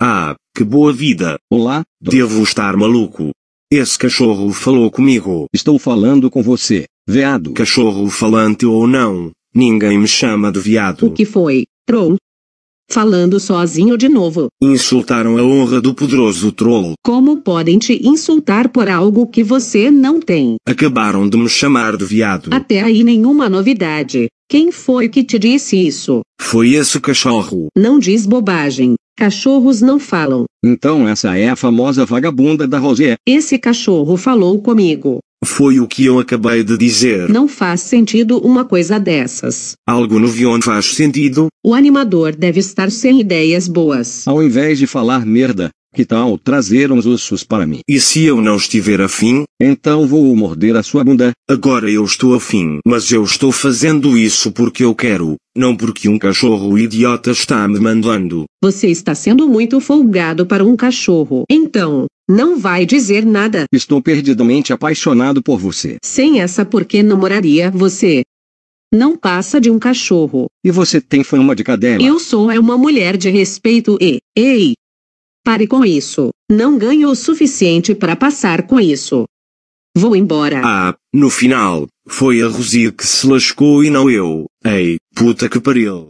Ah, que boa vida! Olá, devo estar maluco. Esse cachorro falou comigo. Estou falando com você, veado. Cachorro falante ou não, ninguém me chama de veado. O que foi, troll? Falando sozinho de novo. Insultaram a honra do poderoso troll. Como podem te insultar por algo que você não tem? Acabaram de me chamar de veado. Até aí nenhuma novidade. Quem foi que te disse isso? Foi esse cachorro. Não diz bobagem. Cachorros não falam. Então essa é a famosa vagabunda da Rosé. Esse cachorro falou comigo. Foi o que eu acabei de dizer. Não faz sentido uma coisa dessas. Algo no Vion faz sentido? O animador deve estar sem ideias boas. Ao invés de falar merda, que tal trazer uns ossos para mim? E se eu não estiver afim? Então vou morder a sua bunda. Agora eu estou afim. Mas eu estou fazendo isso porque eu quero, não porque um cachorro idiota está me mandando. Você está sendo muito folgado para um cachorro. Então, não vai dizer nada. Estou perdidamente apaixonado por você. Sem essa, por que namoraria você? Não passa de um cachorro. E você tem fama de cadela. Eu sou é uma mulher de respeito e, ei, Pare com isso. Não ganho o suficiente para passar com isso. Vou embora. Ah, no final, foi a Rosia que se lascou e não eu. Ei, puta que pariu.